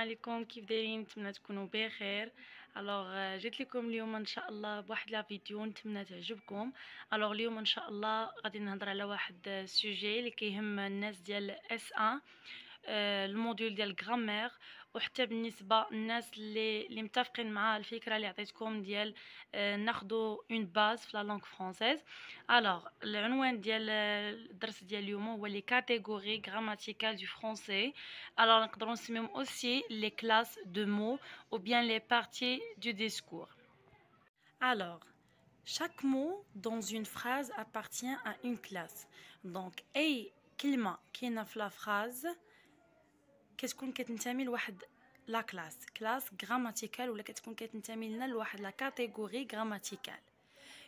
عليكم كيف دايرين نتمنى تكونوا بخير الوغ آه، جيت لكم اليوم ان شاء الله بواحد لا فيديو نتمنى تعجبكم الوغ اليوم ان شاء الله غادي نهضر على واحد سوجي آه، اللي كيهم الناس ديال اس آه، 1 الموديول ديال غرامير Nous avons un peu de choses qui nous ont fait pour nous faire une base de la langue française. Alors, le nom de la phrase est les catégories grammaticales du français. Alors, nous avons aussi les classes de mots ou bien les parties du discours. Alors, chaque mot dans une phrase appartient à une classe. Donc, il y climat qui est dans la phrase la classe grammaticale ou la la grammaticale ou la catégorie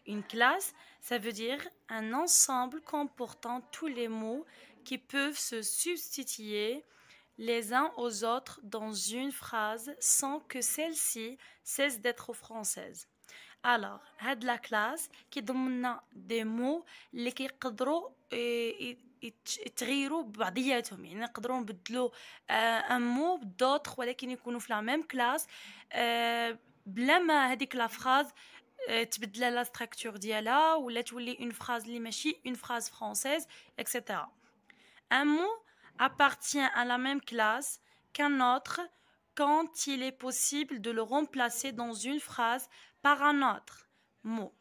Une classe, ça veut dire un ensemble comportant tous les mots qui peuvent se substituer les uns aux autres dans une phrase sans que celle-ci cesse d'être française. Alors, de la classe qui donne des mots qui peuvent يتغيروا ببعضياتهم يعني نقدروا نبدلوا ان مو بدوتر ولكن يكونوا في لا ميم كلاس بلا ما هذيك لا فراز تبدل لا ستراكتور ديالها ولا تولي اون فراز اللي ماشي اون فراز فرونسيز اكسيتيرا ان مو appartient à la même classe qu'un autre quand il est possible de le remplacer dans une phrase par un autre mot.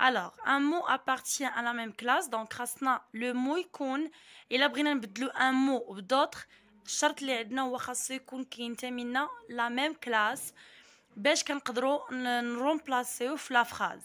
Alors, un mot appartient à la même classe, donc rasna le et ikon, ilabrinam b'dlu un mot ou d'autres, le ou rasse ikon qui intemina la même classe, bejkankadro le remplace ouf la phrase.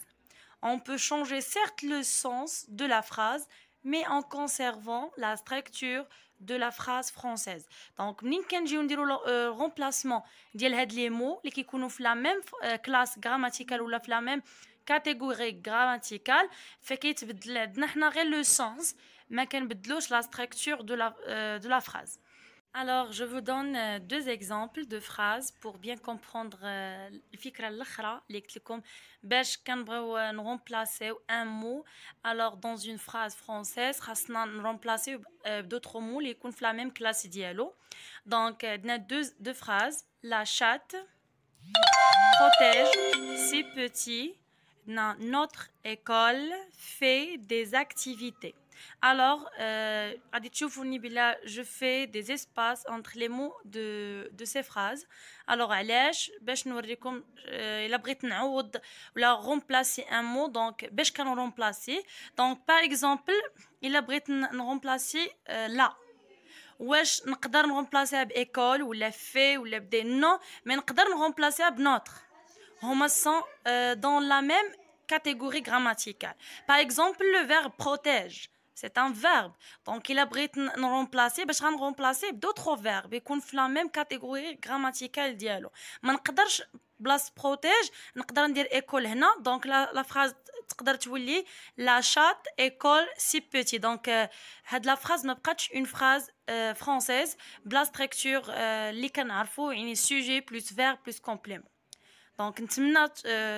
On peut changer certes le sens de la phrase, mais en conservant la structure de la phrase française. Donc, nous avons le remplacement ces mots qui sont la même classe grammaticale ou la même catégorie grammaticale. Fait nous avons le sens, mais nous la structure de la, de la phrase. Alors, je vous donne euh, deux exemples de phrases pour bien comprendre euh, fikra al-akhra les comme باش كنبغيو remplacer un mot alors dans une phrase française خاصنا remplacer euh, d'autres mots les de la même classe dialogue. Donc, deux deux phrases la chatte protège ses petits dans notre école fait des activités alors, euh, je fais des espaces entre les mots de ces phrases. Alors, allez, beshnouri comme euh, il a britten au remplacer l'a un mot, donc beshkan l'a remplacé. Donc, par exemple, il vais remplacer « la ». Euh, là. Où remplacer l'école ou les faits ou les des non, mais nous allons remplacer à notre, sont dans la même catégorie grammaticale. Par exemple, le verbe protège c'est un verbe. Donc, il a le remplacer, je vais remplacer d'autres verbes. qui sont la même catégorie grammaticale. Mais ne peut pas place protège, On peut dire école. هنا. Donc, la, la phrase, tu la chatte école si petit. Donc, cette euh, la phrase ne peut une phrase euh, française. La structure, euh, il y a un sujet plus verbe plus complément. Donc نتمنى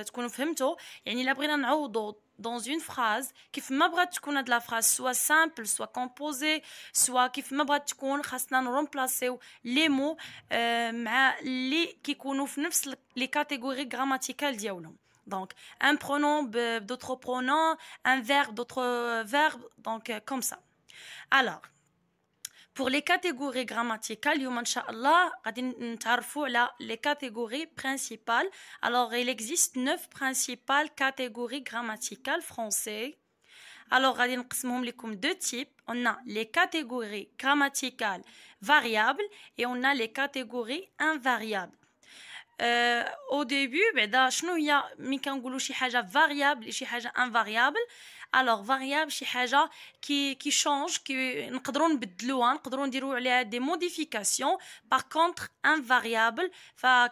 تكونوا فهمتوا يعني الا بغينا نعوضوا dans une phrase كيف ما بغات تكون هاد لا فراز سوا سامبل سوا كومبوزي سوا كيف ما بغات تكون خاصنا نرومبلاسيو لي مو مع لي كيكونوا في نفس Donc, un pronom d'autres pronoms, un verbe d'autres verbes, donc comme ça. Alors, pour les catégories grammaticales, les catégories principales. Alors, il existe neuf principales catégories grammaticales français. Alors, deux types. On a les catégories grammaticales variables et on a les catégories invariables. Euh, au début, ben, variable, chi Alors, variable, chi qui, qui change, qui, hein, des modifications. Par contre, invariable, fa,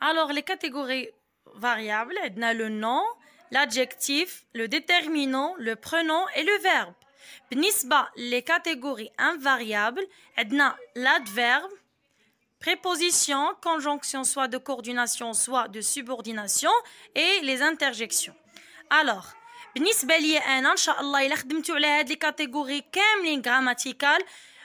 Alors, les catégories variables, edna le nom, l'adjectif, le déterminant, le pronom et le verbe. les catégories invariables, edna l'adverbe, prépositions, conjonctions soit de coordination, soit de subordination, et les interjections. Alors, بالنسبة لي أنا إن شاء الله إلا خدمتو على هاد لي كاتيجوري كاملين غراماتيكال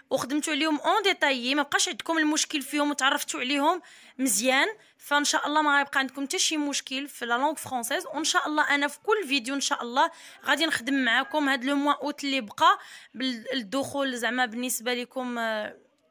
وخدمتو عليهم اون ديتايي ما بقاش عندكم المشكل فيهم وتعرفتوا عليهم مزيان فان شاء الله ما غيبقى عندكم حتى شي مشكل في لا لونغ فرونسيز وان شاء الله انا في كل فيديو ان شاء الله غادي نخدم معاكم هاد لو موان اوت اللي بقى بالدخول زعما بالنسبه لكم آه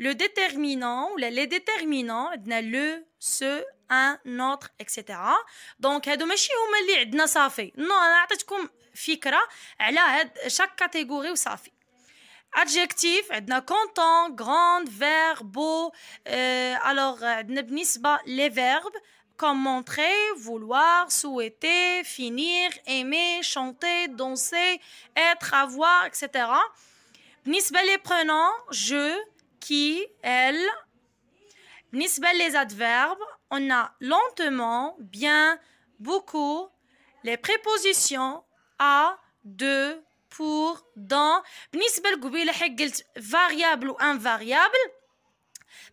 Le déterminant ou les déterminants, le, ce, un, notre, etc. Donc, هادو ماشي هما a عندنا صافي. نو انا عطيتكم Chaque catégorie Adjectif, عندنا content, grand, vert, beau. Euh, alors, on a les verbes comme montrer, vouloir, souhaiter, finir, aimer, chanter, danser, être, avoir, etc. بالنسبه les pronoms, je, qui, elle. Nisbel les adverbes, on a lentement, bien, beaucoup, les prépositions à, de, pour, dans. Nisbel variable ou invariable.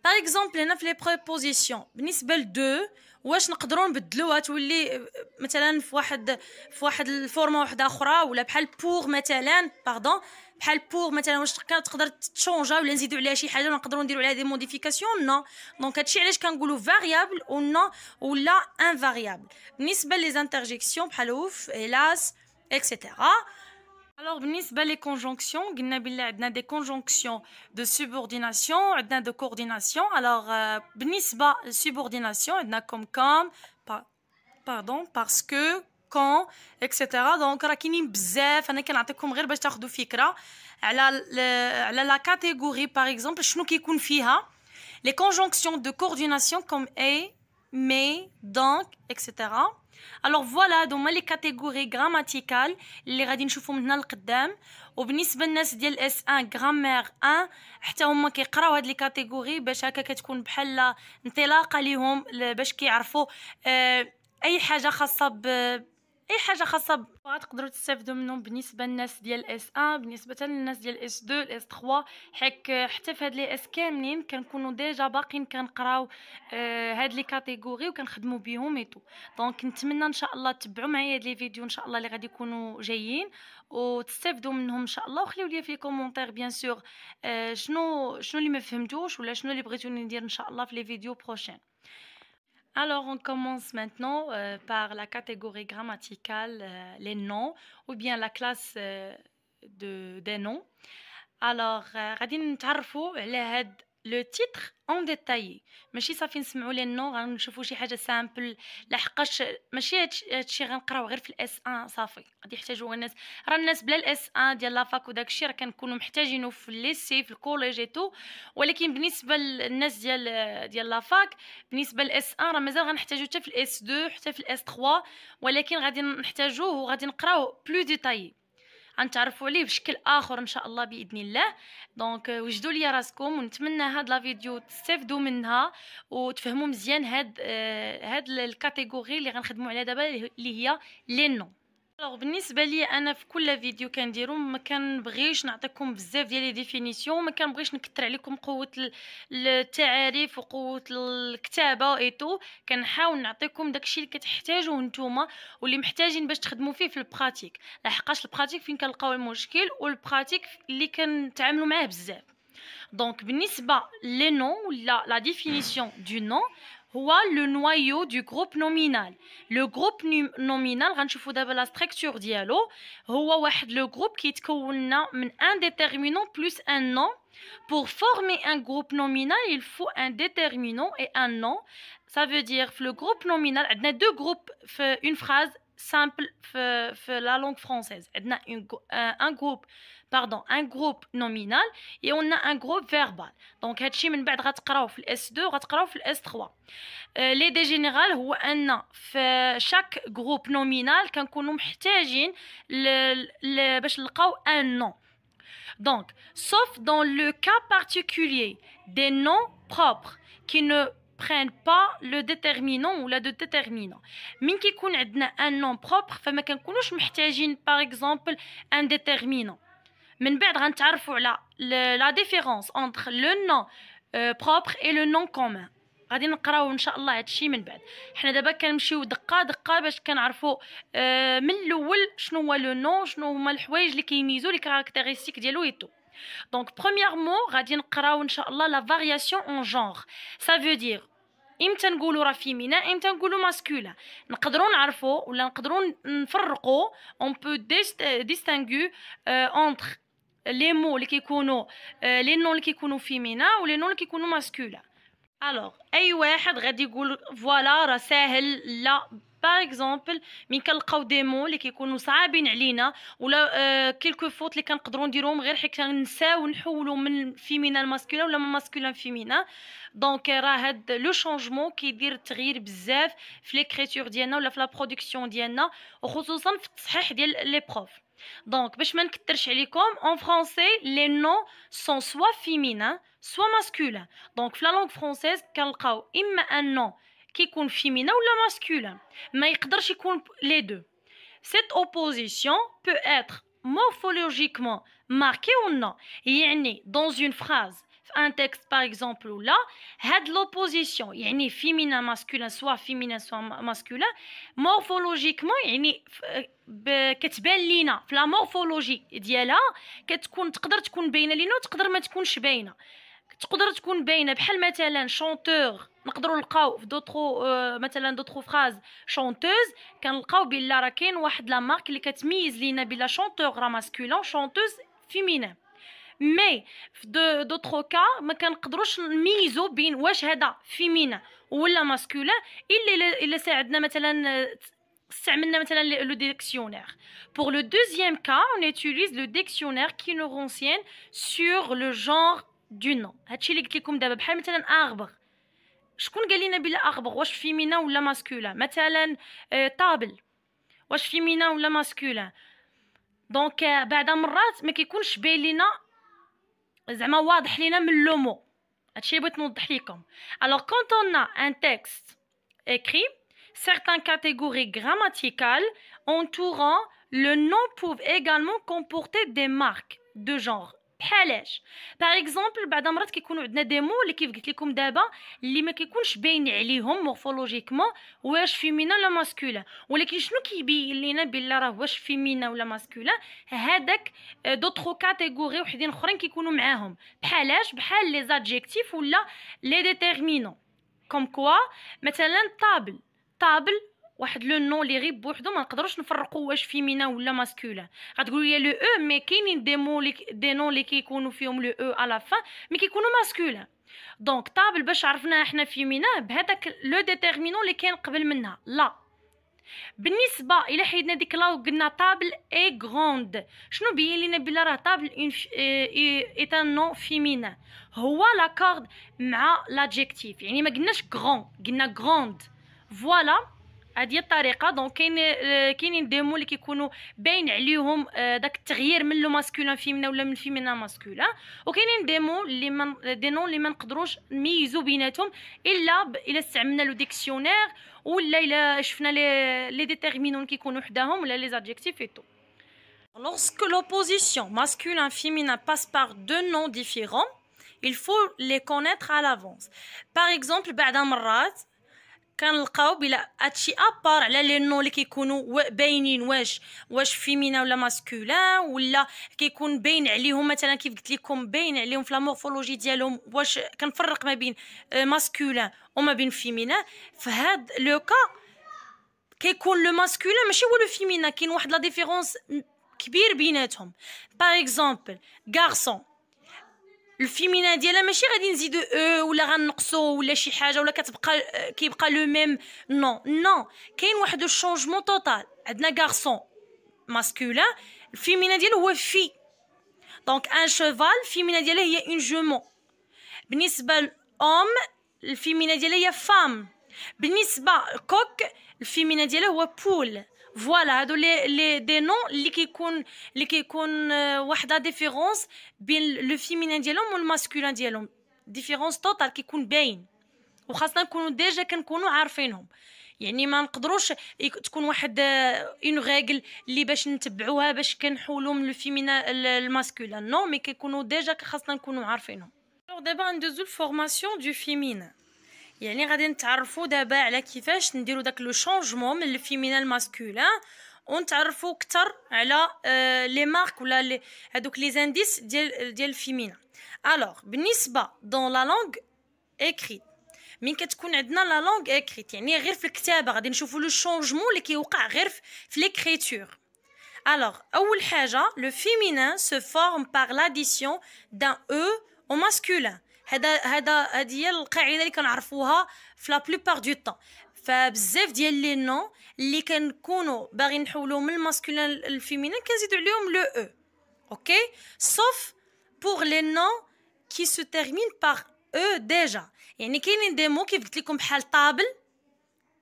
Par exemple, les prépositions. Nisbel de, واش نقدروا نبدلوها تولي مثلا في واحد في واحد الفورمه واحده اخرى ولا بحال بور مثلا باردون بحال بور مثلا واش تقدر تشونجا ولا نزيدو عليها شي حاجه ولا نقدروا نديروا عليها دي موديفيكاسيون نو دونك هادشي علاش كنقولوا فاريابل او نو ولا انفاريابل بالنسبه لي زانترجيكسيون بحال اوف هيلاس اكسيتيرا Alors, بالنسبة ben, les conjonctions, قلنا بالله ben, des conjonctions de subordination, عندنا ben, de coordination. Alors, بالنسبة euh, subordination, عندنا comme comme, pardon, parce que, quand, etc. Donc, راه كاينين بزاف أنا كنعطيكم غير باش تاخذوا فكرة على على لا كاتيجوري a la شنو كيكون فيها les conjonctions de coordination comme et, mais, donc, etc. الوغ فوالا هادو لي كاتيغوري غراماتيكال اللي غادي نشوفهم هنا لقدام وبالنسبه للناس ديال اس 1 غرامير 1 حتى هما كيقراو هاد لي كاتيغوري باش هكا كتكون بحال انطلاقه ليهم باش كيعرفوا اه اي حاجه خاصه ب اي حاجه خاصه تقدروا تستافدوا منهم بالنسبه للناس ديال اس 1 بالنسبه للناس ديال اس 2 الاس 3 حيت حتى في هاد لي اس كاملين كنكونوا ديجا باقيين كنقراو آه هاد لي كاتيجوري وكنخدموا بهم ايتو دونك نتمنى ان شاء الله تتبعوا معايا هاد لي فيديو ان شاء الله اللي غادي يكونوا جايين وتستافدوا منهم ان شاء الله وخليو لي في لي كومونتير بيان سور آه شنو شنو اللي ما فهمتوش ولا شنو اللي بغيتوني ندير ان شاء الله في لي فيديو بروشين Alors, on commence maintenant euh, par la catégorie grammaticale, euh, les noms, ou bien la classe euh, de, des noms. Alors, غادي نتعرفوا على لو تيتر اون ديتاي ماشي صافي نسمعوا لي نو غنشوفوا شي حاجه سامبل لحقاش ماشي هادشي غنقراو غير في الاس ان صافي غادي يحتاجوا الناس راه الناس بلا الاس ان ديال لافاك وداكشي راه كنكونوا محتاجينو في الليسي في الكوليج تو ولكن بالنسبه للناس ديال ديال لافاك بالنسبه للاس ان راه مازال غنحتاجو حتى في الاس 2 حتى في الاس 3 ولكن غادي نحتاجوه وغادي نقراو بلو ديتاي غنتعرفوا عليه بشكل اخر ان شاء الله باذن الله دونك euh, وجدوا لي راسكم ونتمنى هاد لا فيديو تستافدوا منها وتفهموا مزيان هاد آه، هاد الكاتيجوري اللي غنخدموا عليها دابا اللي هي لي نو الوغ بالنسبه لي انا في كل فيديو كنديرو ما كنبغيش نعطيكم بزاف ديال لي ديفينيسيون ما كنبغيش نكثر عليكم قوه التعاريف وقوه الكتابه اي تو كنحاول نعطيكم داكشي اللي كتحتاجوه نتوما واللي محتاجين باش تخدموا فيه في البراتيك لحقاش البراتيك فين كنلقاو المشكل والبراتيك اللي كنتعاملوا معاه بزاف دونك بالنسبه لي نون ولا لا ديفينيسيون دو نون le noyau du groupe nominal. Le groupe nominal, on la structure dialogue, le groupe qui est un déterminant plus un nom. Pour former un groupe nominal, il faut un déterminant et un nom. Ça veut dire que le groupe nominal, il y a deux groupes, une phrase simple, la langue française. Il y a un groupe. Nominal, pardon, un groupe nominal et on a un groupe verbal. Donc هادشي من بعد غتقراو في s 2 غتقراو في s 3 لي دي جينيرال هو ان في quand on نومينال كنكونوا محتاجين باش نلقاو un nom. Donc, sauf dans le cas particulier des noms propres qui ne prennent pas le déterminant ou la de déterminant. Min ki a un nom propre, فما كنكونوش محتاجين par exemple un déterminant. من بعد غنتعرفوا على لا ديفيرونس اونتر لو نون بروبر اي لو نون كومون غادي نقراو ان شاء الله هادشي من بعد حنا دابا كنمشيو دقه دقه باش كنعرفوا آه من الاول شنو هو لو نون شنو هما الحوايج اللي كيميزو لي كاركتيرستيك ديالو ايتو دونك برومييرمون غادي نقراو ان شاء الله لا فارياسيون اون جونغ سا فو دير امتى نقولوا راه فيمينا امتى نقولوا ماسكولا نقدروا نعرفوا ولا نقدروا نفرقوا اون بو ديستانغو اونتر لي مو اللي كيكونوا لي نون اللي كيكونوا فيمينا ولي نون اللي كيكونوا ماسكولا الوغ اي واحد غادي يقول فوالا راه ساهل لا باغ اكزومبل من كنلقاو دي مو اللي كيكونوا صعابين علينا ولا آه كيلكو فوت اللي كنقدروا نديروهم غير حيت كنساو نحولوا من فيمينا لماسكولا ولا من ماسكولا لفيمينا دونك راه هاد لو شونجمون كيدير التغيير بزاف في ليكريتور ديالنا ولا في لا برودكسيون ديالنا وخصوصا في التصحيح ديال لي بروف Donc, vais en français, les noms sont soit féminins, soit masculins. Donc, la langue française, y a un nom qui est féminin ou masculin. peut pas être les deux. Cette opposition peut être morphologiquement marquée ou non. يعني, dans une phrase, ان تيكست باغ اكزومبل ولا هاد لوبوزيسيون يعني فيمينا ماسكولين سوا فيمينا سوا ماسكولين مورفولوجيكمون يعني كتبان لينا في لا مورفولوجي ديالها كتكون تقدر تكون باينه لينا وتقدر ما تكونش باينه تقدر تكون باينه بحال مثلا شونتور نقدروا نلقاو في دوطرو مثلا دوطرو فراز شونتوز كنلقاو بلا راه كاين واحد لا مارك اللي كتميز لينا بلا شونتور راه ماسكولون شونتوز فيمينين مي في دوطخ كا ما كنقدروش نميزو بين واش هذا فيمينا ولا ماسكولا الا الا ساعدنا مثلا استعملنا مثلا لو ديكسيونير بور لو دوزيام كا اون utilise لو ديكسيونير كي nous renseigne sur le genre du هادشي اللي قلت لكم دابا بحال مثلا اغبر شكون قال لنا بلا اغبر واش فيمينا ولا ماسكولا مثلا آه، طابل واش فيمينا ولا ماسكولا آه، دونك بعد مرات ما كيكونش باين لينا Alors quand on a un texte écrit certaines catégories grammaticales entourant le nom peuvent également comporter des marques de genre بحالاش باغ اكزومبل بعض المرات كيكونوا عندنا دي مو اللي كيف قلت لكم دابا اللي ما كيكونش باين عليهم مورفولوجيكمون واش فيمينا ولا ماسكولا ولكن شنو كيبين لينا بلي راه واش فيمينا ولا ماسكولا هذاك دوطرو آه، كاتيجوري وحدين اخرين كيكونوا معاهم بحالاش بحال لي زادجيكتيف ولا لي ديتيرمينون كوم كوا مثلا طابل طابل واحد لو نون لي غيب بوحدو ما نقدروش نفرقوا واش فيمينا ولا ماسكولا غتقولوا لي لو او مي كاينين دي مو لي دي نون لي كيكونوا فيهم لو او على فان مي كيكونوا ماسكولا دونك طابل باش عرفناها حنا فيمينا بهذاك لو ديتيرمينون اللي كان قبل منها لا بالنسبه الى حيدنا ديك لا وقلنا طابل اي غروند شنو بين لينا بلا راه طابل اون اي ان نو فيمينا هو لا كورد مع لادجيكتيف يعني ما قلناش غرون قلنا غروند فوالا هذه آه، الطريقه دونك كاين آه، كاينين ديمو اللي كيكونوا باين عليهم آه، داك التغيير من لو ماسكولين فيمنا ولا من فيمنا ماسكولين وكاينين ديمو اللي من دي نون اللي ما نقدروش نميزوا بيناتهم الا الا استعملنا لو ديكسيونير ولا الا شفنا لي لي ديتيرمينون كيكونوا حداهم ولا لي زادجيكتيف ايتو Lorsque l'opposition masculin-féminin passe par deux noms différents, il faut les connaître à l'avance. Par exemple, بعد مرات كنلقاو بلا هادشي ابار على لي نو اللي كيكونوا باينين واش واش فيمينا ولا ماسكولان ولا كيكون باين عليهم مثلا كيف قلت لكم باين عليهم في لامورفولوجي ديالهم واش كنفرق ما بين ماسكولان آه، وما بين فيمينا فهاد لو كا كيكون لو ماسكولان ماشي هو لو فيمينا كاين واحد لا ديفيرونس كبير بيناتهم باغ اكزومبل غارسون الفيمينا ديالها ماشي غادي نزيدو او ولا غنقصو ولا شي حاجه ولا كتبقى كيبقى لو ميم نو نو كاين واحد الشونجمون توتال عندنا غارسون ماسكولا الفيمينا ديالو هو في دونك ان شوفال الفيمينا ديالها هي اون جومو بالنسبه للام الفيمينا ديالها هي فام بالنسبه كوك الفيمينا ديالها هو بول فوالا هادو لي لي دي نون اللي كيكون اللي كيكون واحد ديفيرونس بين لو فيمينين ديالهم والماسكولين ديالهم ديفيرونس توتال كيكون باين وخاصنا نكونوا ديجا كنكونوا عارفينهم يعني ما نقدروش تكون واحد اون ريغل اللي باش نتبعوها باش كنحولوا من الفيمينا الماسكولين نو مي كيكونوا ديجا خاصنا نكونوا عارفينهم دابا ندوزو الفورماسيون دو فيمينا يعني غادي نتعرفوا دابا على كيفاش نديروا داك لو شونجمون من الفيمينا للماسكولين ونتعرفوا اكثر على آه لي مارك ولا لي هذوك لي زانديس ديال ديال الفيمينا الوغ بالنسبه دون لا لونغ اكريت من كتكون عندنا لا لونغ اكريت يعني غير في الكتابه غادي نشوفوا لو شونجمون اللي كيوقع غير في ليكريتور الوغ اول حاجه لو فيمينان سو فورم بار لاديسيون دان او او ماسكولين هذا هذا هذه هي القاعده اللي كنعرفوها في لا بلوبار دو طون فبزاف ديال لي نو اللي كنكونوا باغيين نحولو من الماسكولين للفيمينين كنزيدو عليهم لو او اوكي سوف بور لي نو كي سو تيرمين بار او ديجا يعني كاينين دي مو كيف قلت لكم بحال طابل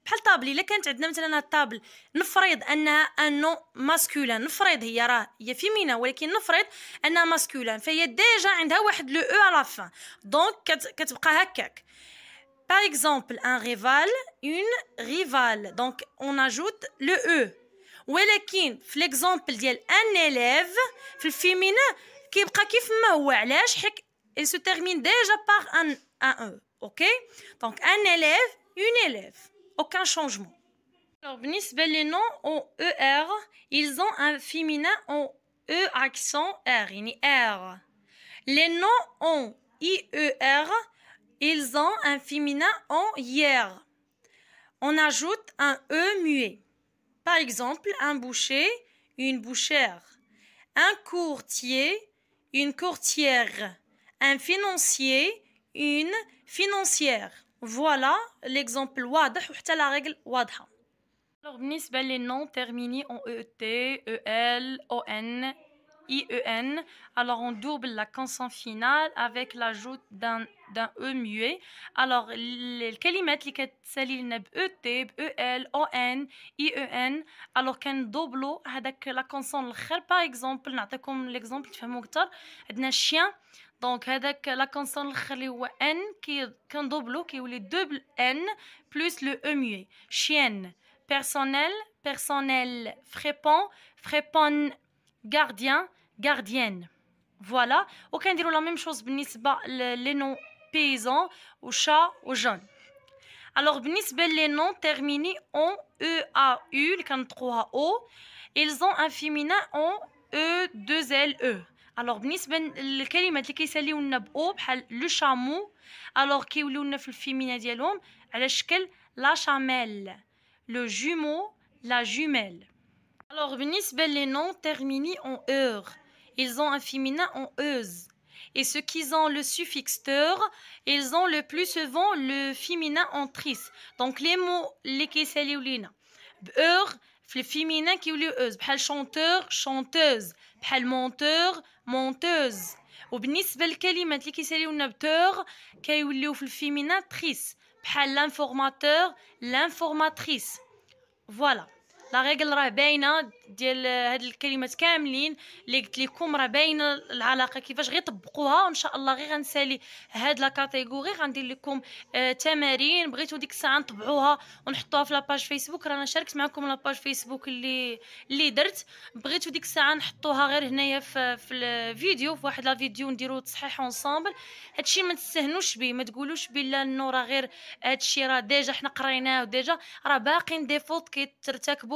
بحال طابلي الا كانت عندنا مثلا هاد الطابل نفرض انها انو ماسكولان نفرض هي راه هي فيمينا ولكن نفرض انها ماسكولان فهي ديجا عندها واحد لو او على فين دونك كتبقى هكاك par exemple un rival une rivale donc on ajoute le e ولكن في l'exemple ديال ان اليف في الفيمينا كيبقى كيف ما هو علاش حيت il se termine déjà par un un e OK donc un élève une élève aucun changement. les noms en ER, ils ont un féminin en E accent R, R. Les noms en IER, ils ont un féminin en ier. On ajoute un E muet. Par exemple, un boucher, une bouchère. Un courtier, une courtière. Un financier, une financière voilà l'exemple واضح وحتى la règle Wadha. alors بالنسبة les noms terminés en e e l o n i -E -N. alors on double la consonne finale avec l'ajout d'un e muet alors les kalimat li kitsali lna b e t e l o n i e n alors kan a hadak la consonne par exemple comme l'exemple tfahmou est un chien donc, c'est la consonne N, qui est le double N, plus le E muet. chienne personnel, personnel, frépon frépand, gardien, gardienne. Voilà. aucun peut dire la même chose pour les noms paysans, aux chats, aux jeunes. Alors, les noms terminés en E, A, U, comme trois O. Ils ont un féminin en E, deux L, E. Alors, le nom de la femme, c'est le chameau. Alors, le féminin, c'est la chameau. Le jumeau, la jumelle. Alors, les noms terminés en eur », Ils ont un féminin en euse ». Et ceux qui ont le suffixe heure, ils ont le plus souvent le féminin en trice. Donc, les mots, c'est le le féminin qui est le heure. Le chanteur, chanteuse. Le monteur. مونتوز وبالنسبه للكلمات اللي كيساليونا بتور كيوليو في الفيمينات بحال لانفورماتور لانفورماتريس فوالا لا ريغل راه باينه ديال هاد الكلمات كاملين اللي قلت لكم راه باينه العلاقه كيفاش غير طبقوها وان شاء الله غير غنسالي هاد لا كاتيجوري غندير لكم آه تمارين بغيتو ديك الساعه نطبعوها ونحطوها في لاباج فيسبوك رانا شاركت معكم لاباج فيسبوك اللي اللي درت بغيتو ديك الساعه نحطوها غير هنايا في, في الفيديو في واحد لا فيديو نديرو تصحيح اونصامبل هادشي ما تستهنوش به ما تقولوش بلا النورة غير هادشي راه ديجا حنا قريناه وديجا راه باقي ديفولت فوت كيترتكبوا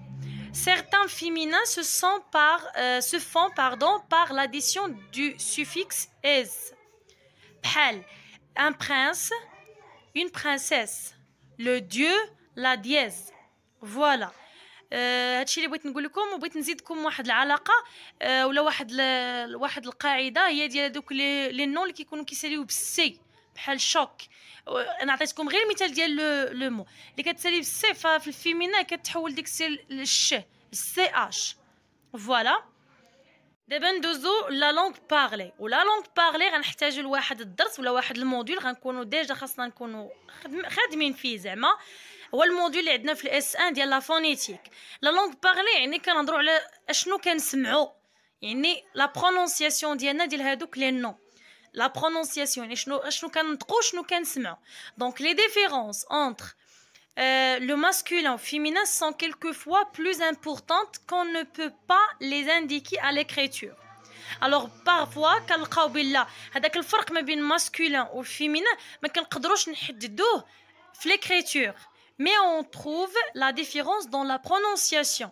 Certains féminins se, sont par, euh, se font pardon, par l'addition du suffixe es. Bhal, un prince, une princesse, le dieu, la dièse. Voilà. Euh, هادشي اللي بغيت نقول لكم وبغيت نزيدكم واحد العلاقه أه ولا واحد واحد القاعده هي ديال هذوك لي نون اللي كيكونوا كيساليو بالسي بحال شوك انا عطيتكم غير مثال ديال لو لو مو اللي كتسالي بالصفه في الفيمينا كتحول ديك السي للش السي اش فوالا دابا ندوزو لا لونغ بارلي ولا لونغ بارلي غنحتاجو لواحد الدرس ولا واحد الموديول غنكونو ديجا خاصنا نكونو خادمين فيه زعما هو الموديول اللي عندنا في الاس ان ديال لا فونيتيك لا لونغ بارلي يعني كنهضروا على اشنو كنسمعوا يعني لا برونونسياسيون ديالنا ديال هادوك لي نو la prononciation donc les différences entre euh, le masculin et le féminin sont quelquefois plus importantes qu'on ne peut pas les indiquer à l'écriture alors parfois كنلقاو بالله هذاك الفرق ما بين masculin ou féminin ما كنقدروش نحددوه l'écriture mais on trouve la différence dans la prononciation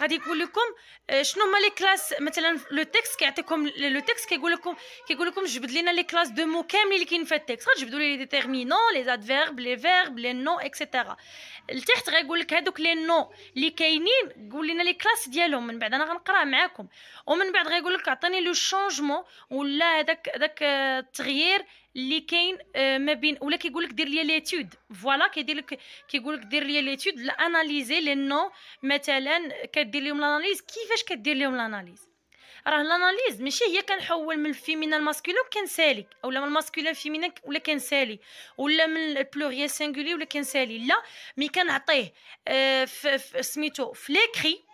غادي يقول لكم آه، شنو هما لي كلاس مثلا لو تيكست كيعطيكم لو تيكست كيقول لكم كيقول لكم جبد لينا لي كلاس دو مو كاملين اللي كاين في التيكست غتجبدوا لي لي ديتيرمينون لي ادفيرب لي فيرب لي نو اكسيتيرا لتحت غيقول لك هذوك لي نو اللي كاينين قول لنا لي كلاس ديالهم من بعد انا غنقرا معاكم ومن بعد غيقول لك عطيني لو شونجمون ولا هذاك هذاك التغيير آه، اللي كاين آه، ما بين ولا كيقول لك دير لي ليتود فوالا كيدير لك كيقول لك دير لي ليتود لاناليزي لانه مثلا كدير لهم لاناليز كيفاش كدير لهم لاناليز راه لاناليز ماشي هي كنحول من الفيمينا الماسكولين وكنسالي اولا من الماسكولين الفيمينا ولا كنسالي ولا من البلوريال سينغولي ولا كنسالي لا مي كنعطيه آه سميتو فليكري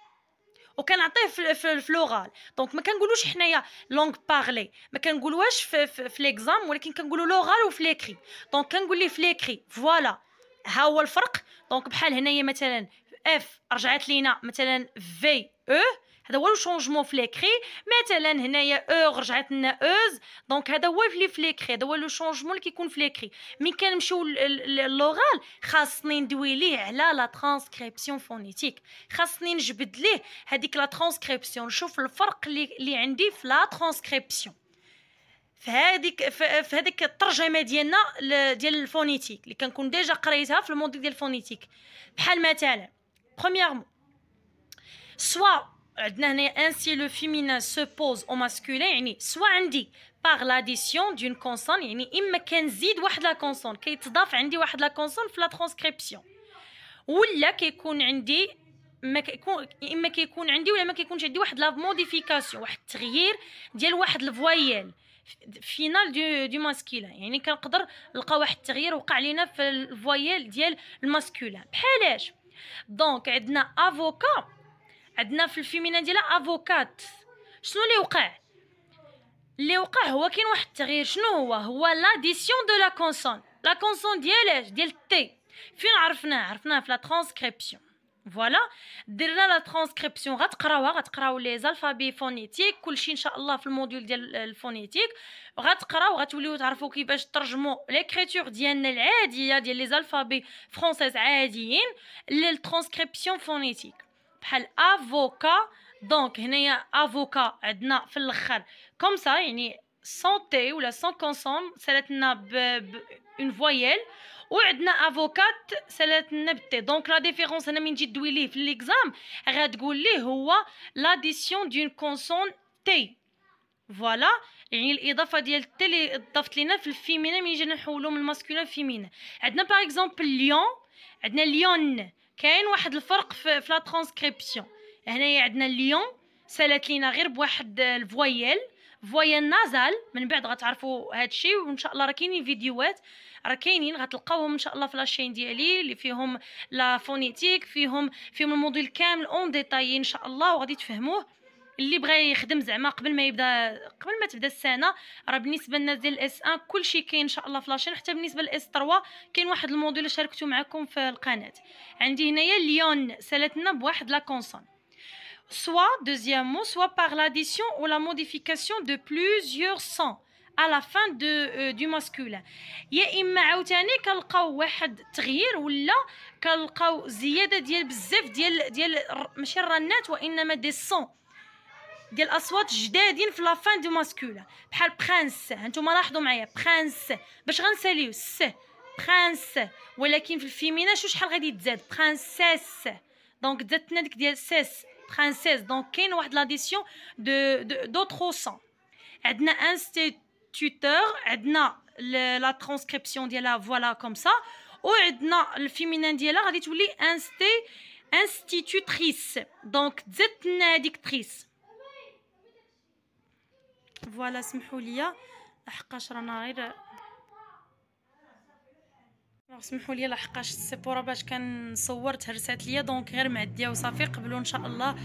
وكنعطيه في, في, الفلورال دونك ما كنقولوش حنايا لونغ بارلي ما كنقولوهاش في, في, في ليكزام ولكن كنقولو لوغال وفي ليكري دونك كنقول ليه في ليكري فوالا ها هو الفرق دونك بحال هنايا مثلا اف رجعت لينا مثلا في او e. هذا هو الشونجمون في ليكري مثلا هنايا او رجعت لنا اوز دونك هذا هو في ليكري هذا هو لو شونجمون اللي كيكون في ليكري مي كنمشيو للوغال خاصني ندوي ليه على لا ترانسكريبسيون فونيتيك خاصني نجبد ليه هذيك لا ترانسكريبسيون نشوف الفرق اللي, اللي عندي في لا ترانسكريبسيون في هذيك في هذيك الترجمه ديالنا ديال الفونيتيك اللي كنكون ديجا قريتها في الموديل ديال الفونيتيك بحال مثلا بروميير سوا عندنا هنا انسي لو فيمينان سو بوز او ماسكولين يعني سوا عندي باغ لاديسيون دون كونسون يعني اما كنزيد واحد لا كونسون كيتضاف عندي واحد لا كونسون في لا ترانسكريبسيون ولا كيكون عندي ما كيكون اما كيكون عندي ولا ما كيكونش عندي واحد لا موديفيكاسيون واحد التغيير ديال واحد الفوايال فينال دو دو ماسكيلا يعني كنقدر نلقى واحد التغيير وقع لينا في الفوايال ديال الماسكولا بحالاش دونك عندنا افوكا عندنا في الفيمينا ديالها افوكات شنو اللي وقع اللي وقع هو كاين واحد التغيير شنو هو هو لاديسيون دو لا كونسون لا كونسون ديال اش ديال تي فين عرفناه عرفناه في لا ترانسكريبسيون فوالا درنا لا ترانسكريبسيون غتقراوها غتقراو لي زالفابي فونيتيك كلشي ان شاء الله في الموديول ديال الفونيتيك غتقراو غتوليو تعرفوا كيفاش ترجموا ليكريتور ديالنا العاديه ديال لي زالفابي فرونسيز عاديين للترانسكريبسيون فونيتيك بحال افوكا دونك هنايا افوكا عندنا في الاخر كوم سا يعني سونتي تي ولا سون كونسوم سالات لنا اون فويال وعندنا افوكات سالات لنا بالتي دونك لا ديفيرونس انا من نجي دوي ليه في ليكزام غتقول ليه هو لاديسيون دون كونسون تي فوالا يعني الاضافه ديال تي اللي ضفت لينا في الفيمينا من جينا نحولو من الماسكولين فيمينا عندنا باغ اكزومبل ليون عندنا ليون كاين واحد الفرق في لا ترانسكريبسيون هنايا عندنا ليون سالت لينا غير بواحد الفويال فويال نازال من بعد غتعرفوا هذا الشيء وان شاء الله راه كاينين فيديوهات راه كاينين غتلقاوهم ان شاء الله في لاشين ديالي اللي فيهم لا فونيتيك فيهم فيهم الموديل كامل اون ديتاي ان شاء الله وغادي تفهموه اللي بغى يخدم زعما قبل ما يبدا قبل ما تبدا السنه راه بالنسبه للناس ديال الاس 1 كلشي كاين ان شاء الله في لاشين حتى بالنسبه للاس 3 كاين واحد الموديل شاركته معكم في القناه عندي هنايا ليون سالتنا بواحد لا كونسون سوا deuxièmement soit par l'addition ou la modification de plusieurs sons à la fin de euh, du masculin يا اما عاوتاني كنلقاو واحد التغيير ولا كنلقاو زياده ديال بزاف ديال ديال ماشي الرنات وانما دي سون ديال الاصوات جدادين في لافان دو ماسكولا بحال برانس هانتوما لاحظوا معايا برانس باش غنساليو س برانس ولكن في الفيمينا شو شحال غادي تزاد برانسيس دونك تزادتنا ديك ديال سيس برانسيس دونك كاين واحد لاديسيون دو دوطخ سون عندنا انستيتوتور عندنا لا ترانسكريبسيون ديالها فوالا كوم سا وعندنا الفيمينان ديالها غادي تولي انستي انستيتوتريس دونك تزادت لنا هذيك تريس فوالا سمحوا لي لحقاش رانا غير سمحوا لي لحقاش السيبوره باش كنصور تهرسات ليا دونك غير معديه وصافي قبلوا ان شاء الله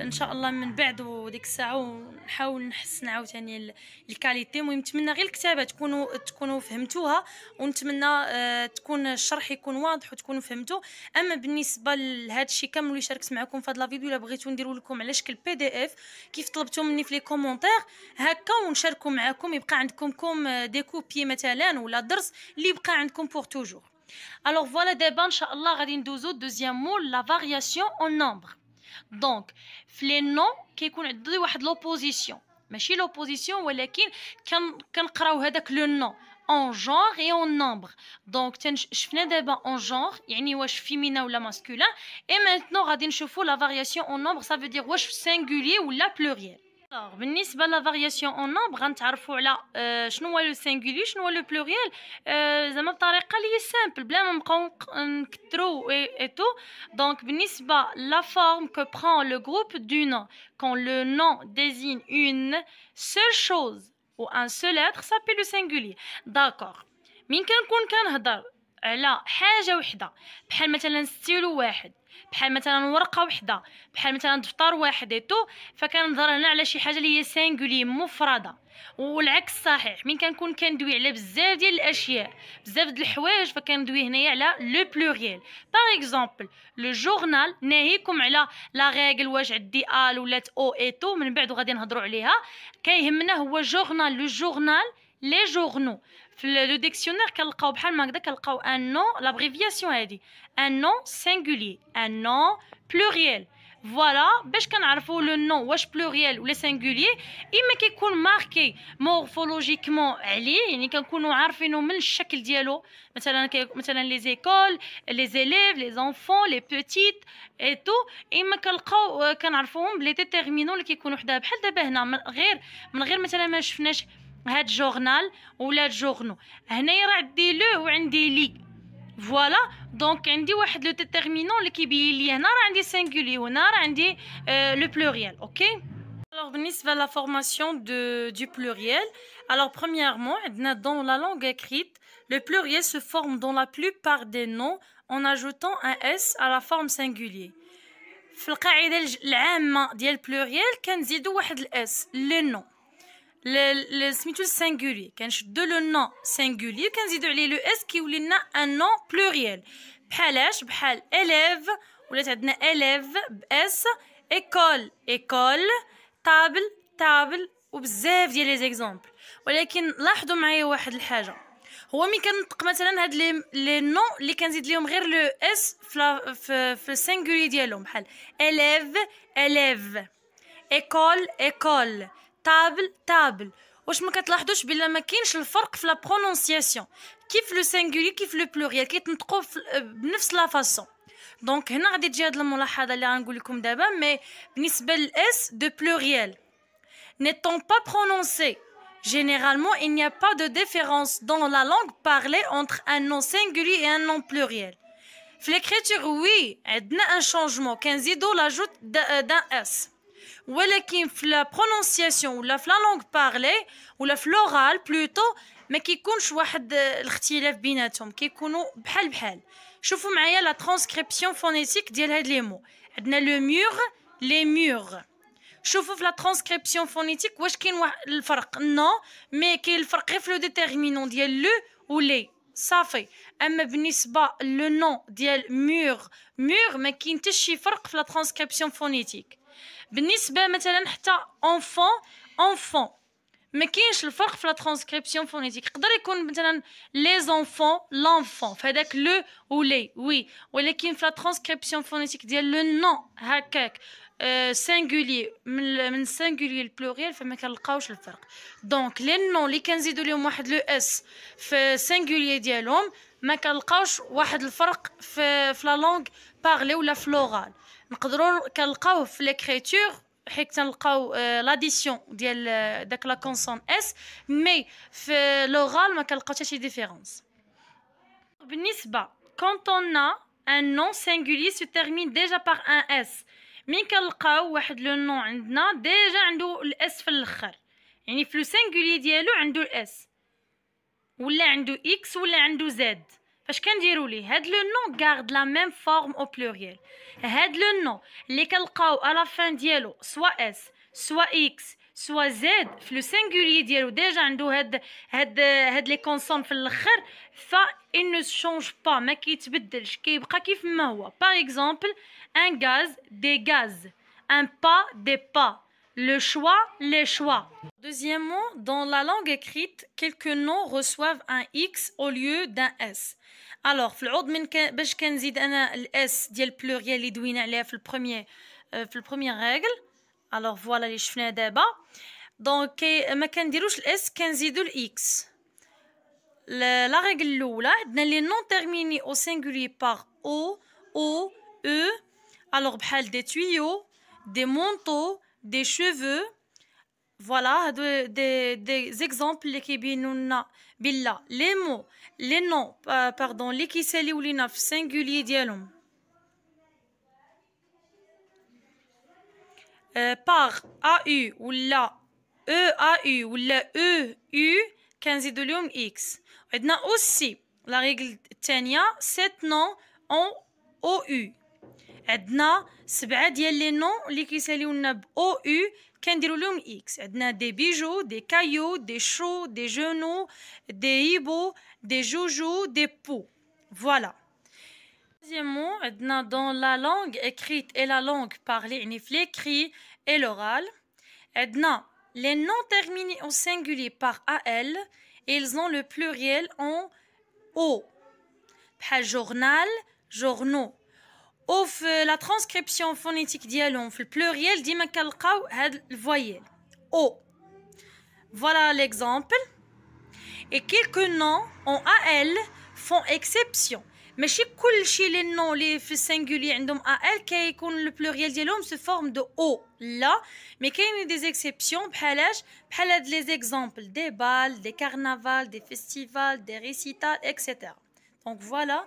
ان شاء الله من بعد وديك الساعه نحاول نحسن عاوتاني يعني الكاليتي المهم نتمنى غير الكتابه تكونوا تكونوا فهمتوها ونتمنى آه، تكون الشرح يكون واضح وتكونوا فهمتوا اما بالنسبه لهذا الشيء كامل اللي شاركت معكم في هذا الفيديو الا بغيتو نديرو لكم على شكل بي دي اف كيف طلبتوا مني في لي كومونتير هكا ونشاركوا معكم يبقى عندكم كوم آه، ديكوبي مثلا ولا درس اللي يبقى عندكم بور توجور الوغ فوالا دابا ان شاء الله غادي ندوزو دوزيام مول لا فارياسيون اون نومبر دونك في لي نوم qui est l'opposition, mais chez l'opposition, mais qui, quand, on nom en genre et en nombre. Donc, vu, je faisais des bas genre, c'est-à-dire féminine ou la masculine. Et maintenant, radin, je la variation en nombre. Ça veut dire que singulier ou la plurielle. Donc, بالنسبة à la variation en nombre, interrogez-la. Je ne vois le singulier, et le pluriel. C'est m'apparaît qu'elle est simple, blême, un qu'un, deux et tout. Donc, بالنسبة à la forme que prend le groupe d'une quand le nom désigne une seule chose ou un seul être, ça s'appelle le singulier. D'accord. Mince, qu'on qu'en a على حاجه وحده بحال مثلا ستيلو واحد بحال مثلا ورقه وحده بحال مثلا دفتر واحد ايتو فكنهضر هنا على شي حاجه اللي هي سينغولي مفرده والعكس صحيح من كنكون كندوي على بزاف ديال الاشياء بزاف ديال الحوايج فكندوي هنايا على لو بلوريال باغ اكزومبل لو جورنال ناهيكم على لا ريغل واش عندي ال ولا او ايتو من بعد غادي نهضروا عليها كيهمنا هو جورنال لو جورنال لي جورنو في لو ديكسيونير كنلقاو بحال هكذا كنلقاو ان نو لابريفياسيون هادي ان نو سينغولي ان نو بلوريال فوالا باش كنعرفوا لو نو واش بلوريال ولا سينغولي اما كيكون ماركي مورفولوجيكمون عليه يعني كنكونوا عارفينه من الشكل ديالو مثلا مثلا لي زيكول لي زيليف لي زونفون لي بوتيت اي تو اما كنلقاو كنعرفوهم بلي ديتيرمينون اللي كيكونوا حداها بحال دابا هنا من غير من غير مثلا ما شفناش Ce journal ou ce journaux. Ici, il y a des et il y a le. Voilà. Donc, a un déterminant qui est lié. Ici, j'ai le singulier. Ici, j'ai euh, le pluriel. Ok Alors, on va voir la formation du pluriel. Alors, premièrement, dans la langue écrite, le pluriel se forme dans la plupart des noms en ajoutant un S à la forme singulière. Dans le cas de l'amant du pluriel, on peut ajouter un S, le nom. سميتو السانغولي كنشدو لو نون سانغولي وكنزيدو عليه لو اس كيولي لنا ان نون بلوريال بحالاش بحال اليف ولات عندنا اليف باس ايكول ايكول طابل طابل وبزاف ديال لي زيكزامبل ولكن لاحظوا معايا واحد الحاجه هو مين كنطق مثلا هاد لي لي نو اللي كنزيد ليهم غير لو اس فلا في, في السينغولي ديالهم بحال اليف اليف ايكول ايكول Table, table. واش ما كتلاحظوش بلا ما كاينش الفرق في لا برونونسياسيون كيف لو سينغولي كيف لو بلوريال كيتنطقوا بنفس لا فاسون دونك هنا غادي تجي هذه الملاحظه اللي غنقول لكم دابا مي بالنسبه للاس دو n'étant pas prononcé Généralement, il n'y a pas de différence dans la langue parlée entre un nom singulier et un nom pluriel. L'écriture, oui, il y a un changement. ZIDO l'ajoute d'un euh, S ou la prononciation ou la langue parlée ou la florale plutôt mais qui compte de euh, des différentes binatom qui sont le belles belles. Je vous montre la transcription phonétique de ces deux mots. avons le mur, les murs. Je vous fais la transcription phonétique, où est-ce qu'il y le nom, non mais qui y a le déterminant qui le le ou les. Ça fait. On ne mentionne pas le nom, dit le mur, mur mais qui ne de pas la transcription phonétique. بالنسبه مثلا حتى اونفون اونفون ما كاينش الفرق في لا ترانسكريبسيون فونيتيك يقدر يكون مثلا لي زونفون لانفون في هذاك لو لي وي ولكن في لا ترانسكريبسيون فونيتيك ديال لو نون هكاك سينغولي euh, من من سينغولي للبلوريال فما كنلقاوش الفرق دونك لي نون اللي كنزيدو لهم واحد لو اس في سينغولي ديالهم ما كنلقاوش واحد الفرق في في لا لونغ بارلي ولا في نقدروا كنلقاو آه, آه, في ليكريتور حيت تنلقاو لاديسيون ديال داك لا كونسون اس مي في لوغال ما كنلقاوش شي ديفيرونس بالنسبه كونت اون ان نون سينغولي سو تيرمين ديجا بار ان اس مين كنلقاو واحد لو نون عندنا ديجا عنده الاس في الاخر يعني في لو سينغولي ديالو عنده الاس ولا عنده اكس ولا عنده زد le je veux dire, que le nom garde la même forme au pluriel. le nom, à la fin, soit S, soit X, soit Z, dans le singulier, déjà, il ne change pas, Par exemple, un gaz, des gaz, un pas, des pas. Le choix, les choix. Deuxièmement, dans la langue écrite, quelques noms reçoivent un X au lieu d'un S. Alors, S le pluriel le premier, euh, le premier règle. Alors voilà les là débat. Donc, mais le S le X. La règle là dans les noms terminés au singulier par O, O, E, alors, des tuyaux, des manteaux, des cheveux voilà des, des exemples qui billa les mots les noms pardon les qui ou les singulier ديالهم euh, par AU ou la EAU ou la EU de لهم X a aussi la règle tenia 7 noms en OU عندنا سبعه ديال لي نون اللي كيساليو لنا ب او او كنديروا لهم X. عندنا دي بيجو دي كايو دي شو دي جونو دي هيبو دي جوجو دي بو فوالا Deuxièmement, dans la langue écrite et la langue parlée, l'écrit et l'oral, les noms terminés en singulier par AL, ils ont le pluriel en O. Journal, journaux. La transcription phonétique le pluriel dit que le nom est le voyelle. O. Voilà l'exemple. Et quelques noms en AL font exception. Mais si sais les noms en singulier donc AL qui le pluriel se forme de O. Mais il y a des exceptions. Il les exemples des balles »,« des carnavals, des festivals, des récitals, etc. Donc voilà.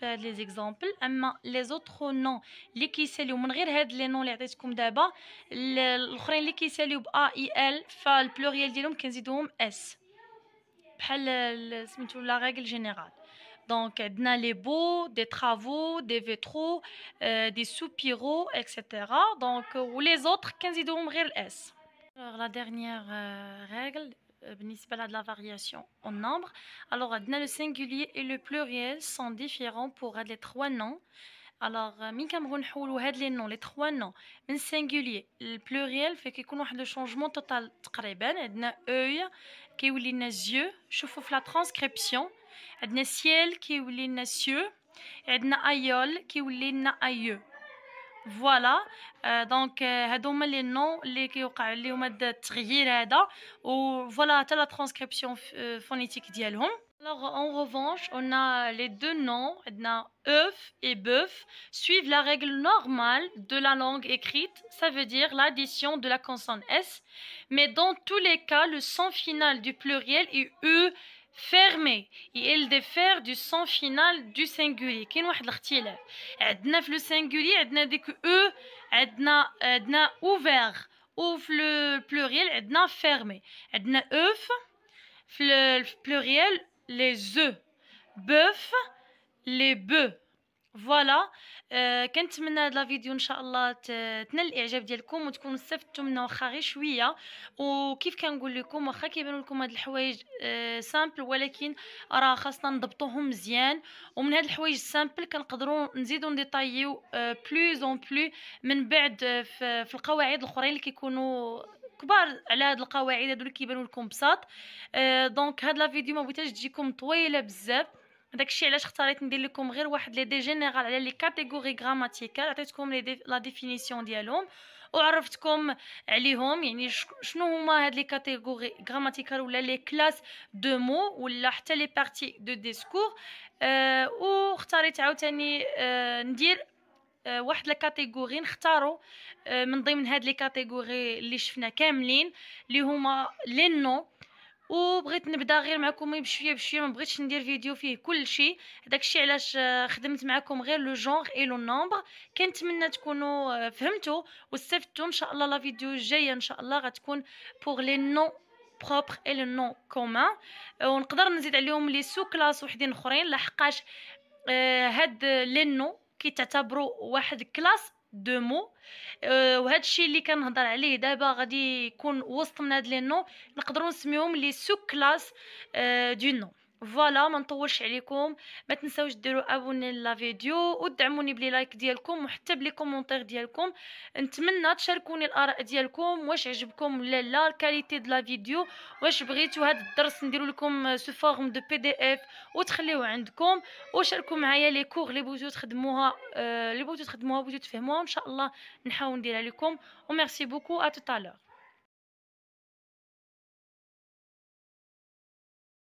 les les les mais noms qui noms, On qui les noms. غير هاد les les عطيتكم دابا الاخرين كيساليو ب ا Donc, les beaux, des travaux, des vitraux, euh, des soupiraux, etc. Donc, euh, les autres, les S. la dernière euh, règle, principale euh, de la variation en nombre. Alors, euh, le singulier et le pluriel sont différents pour euh, les trois noms. Alors, les noms, les trois noms, le singulier, le pluriel, fait que nous avons un changement total. œil, qui est les yeux, je la transcription. Il ciel, qui est les cieux. Il y a aïeul, qui est les aïeux voilà euh, donc هادو euh, les noms les كيوقع de هذا التغيير هذا و la حتى لا ترانسكريبسيون Alors, en revanche, on a les deux noms, on a œuf et bœuf, suivent la règle normale de la langue écrite, ça veut dire l'addition de la consonne S. Mais dans tous les cas, le son final du pluriel est E fermé et il diffère du son final du singulier. Qu'est-ce qu'on a dit là le singulier, on a dit que E, Edna ouvert, ou le pluriel, on a fermé. On a œuf, le pluriel, les œufs. Bœuf, les bœufs. فوالا آه، كنتمنى هاد لا فيديو ان شاء الله تنال الاعجاب ديالكم وتكونوا استفدتوا منها واخا غير شويه وكيف كنقول لكم واخا كيبانوا لكم هاد الحوايج سامبل آه، ولكن راه خاصنا نضبطوهم مزيان ومن هاد الحوايج سامبل كنقدروا نزيدوا نديطاييو بلوز آه، اون بلو من بعد في, القواعد الاخرين اللي كيكونوا كبار على هاد القواعد هادو اللي كيبانوا لكم بساط دونك هاد لا فيديو ما بغيتهاش تجيكم طويله بزاف داكشي علاش اختاريت ندير لكم غير واحد لي دي جينيرال على لي كاتيجوري غراماتيكال عطيتكم لي لا ديفينيسيون ديالهم وعرفتكم عليهم يعني شنو هما هاد لي كاتيجوري غراماتيكال ولا لي كلاس دو مو ولا حتى لي بارتي دو ديسكور أه واختاريت عاوتاني أه ندير آه، واحد الكاتيجوري نختارو نختاروا آه، من ضمن هاد لي كاتيجوري اللي شفنا كاملين اللي هما لي نو وبغيت نبدا غير معكم بشويه بشويه ما بغيتش ندير فيديو فيه كل شيء داكشي علاش آه، خدمت معكم غير لو جونغ اي لو نومبر كنتمنى تكونوا آه، فهمتوا واستفدتوا ان شاء الله لا فيديو الجايه ان شاء الله غتكون بوغ لي نو بروبر اي لو نو كومان ونقدر نزيد عليهم لي سو كلاس وحدين اخرين لحقاش آه، هاد لي نو كيتعتبروا واحد كلاس دو مو أه وهذا الشيء اللي كنهضر عليه دابا غادي يكون وسط من هاد لي نو نقدروا نسميهم لي سو كلاس أه دو نو فوالا ما نطولش عليكم ما تنساوش ديروا ابوني لا فيديو ودعموني بلي لايك ديالكم وحتى بلي كومونتير ديالكم نتمنى تشاركوني الاراء ديالكم واش عجبكم ولا لا الكاليتي د لا فيديو واش بغيتوا هذا الدرس نديرو لكم سو فورم دو بي دي اف وتخليوه عندكم وشاركوا معايا لي كور لي بغيتو تخدموها لي آه، بغيتو تخدموها بغيتو تفهموها ان شاء الله نحاول نديرها لكم وميرسي بوكو ا توتالور